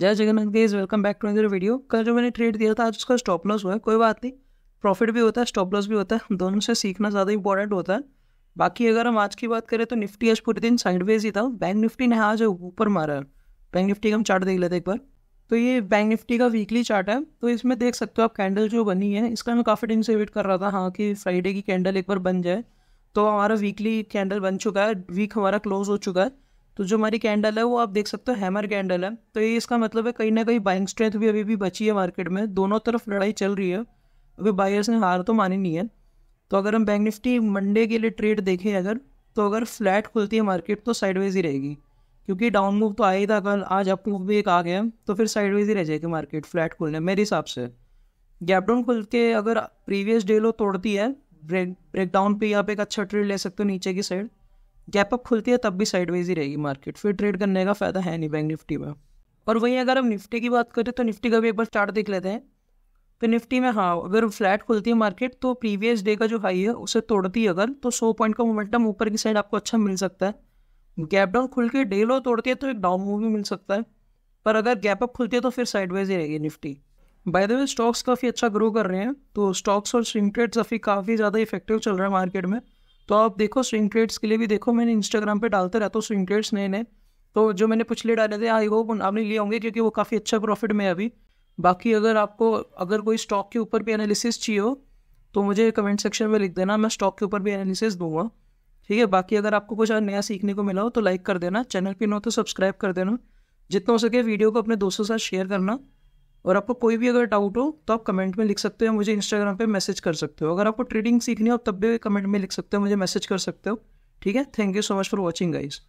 जय Jagannath guys welcome back to another video कल जो मैंने ट्रेड दिया था आज उसका स्टॉप लॉस हुआ है कोई बात नहीं प्रॉफिट भी होता है स्टॉप लॉस भी होता है दोनों से सीखना ज़्यादा इंपॉर्टेंट होता है बाकी अगर हम आज की बात करें तो निफ्टी आज पूरे दिन साइडवेज ही था बैंक निफ्टी ने आज ऊपर मारा है बैंक निफ्टी का हम चार्ट देख लेते एक बार तो ये बैंक निफ्टी का वीकली चार्ट है तो इसमें देख सकते हो आप कैंडल जो बनी है इसका मैं काफ़ी टाइम से वेट कर रहा था हाँ कि फ्राइडे की कैंडल एक बार बन जाए तो हमारा वीकली कैंडल बन चुका है वीक हमारा क्लोज हो चुका है तो जो हमारी कैंडल है वो आप देख सकते हो हैमर कैंडल है तो ये इसका मतलब है कहीं ना कहीं बाइंग स्ट्रेंथ भी अभी भी बची है मार्केट में दोनों तरफ लड़ाई चल रही है अभी बायर्स ने हार तो मानी नहीं है तो अगर हम बैंक निफ्टी मंडे के लिए ट्रेड देखें अगर तो अगर फ्लैट खुलती है मार्केट तो साइडवेज ही रहेगी क्योंकि डाउन मूव तो आया ही था कल आज अप मूव भी एक आ गया तो फिर साइडवेज ही रह जाएगी मार्केट फ्लैट खुलने मेरे हिसाब से गैप डाउन खुल के अगर प्रीवियस डे लो तोड़ती है ब्रेक ब्रेक डाउन पे आप एक अच्छा ट्रेड ले सकते हो नीचे की साइड गैप अप खुलती है तब भी साइडवाइज ही रहेगी मार्केट फिर ट्रेड करने का फ़ायदा है नहीं बैंक निफ्टी में और वहीं अगर हम निफ्टी की बात करें तो निफ्टी का भी एक बार चार्ट देख लेते हैं तो निफ्टी में हाँ अगर फ्लैट खुलती है मार्केट तो प्रीवियस डे का जो हाई है उसे तोड़ती है अगर तो सौ पॉइंट का मोमेंटम ऊपर की साइड आपको अच्छा मिल सकता है गैप डाउन खुल के डे लो तोड़ती है तो एक डाउन मूव भी मिल सकता है पर अगर गैप अप खुलती है तो फिर साइडवाइज ही रहेगी Nifty by the way stocks काफ़ी अच्छा ग्रो कर रहे हैं तो स्टॉक्स और स्विंग अभी काफ़ी ज़्यादा इफेक्टिव चल रहा है मार्केट में तो आप देखो स्विंग ट्रेड्स के लिए भी देखो मैंने इंस्टाग्राम पे डालते रहता हूँ स्विंग ट्रेड्स नए नए तो जो मैंने पिछले डाले थे आई होप आपने लिए होंगे क्योंकि वो काफ़ी अच्छा प्रॉफिट में है अभी बाकी अगर आपको अगर कोई स्टॉक के ऊपर भी एनालिसिस चाहिए हो तो मुझे कमेंट सेक्शन में लिख देना मैं स्टॉक के ऊपर भी एनालिसिस दूंगा ठीक है बाकी अगर आपको कुछ नया सीखने को मिला हो तो लाइक कर देना चैनल पर ना हो तो सब्सक्राइब कर देना जितना हो सके वीडियो को अपने दोस्तों साथ शेयर करना और आपको कोई भी अगर डाउट हो तो आप कमेंट में लिख सकते हो मुझे इंस्टाग्राम पे मैसेज कर सकते हो अगर आपको ट्रेडिंग सीखनी हो तब भी कमेंट में लिख सकते हो मुझे मैसेज कर सकते हो ठीक है thank you so much for watching guys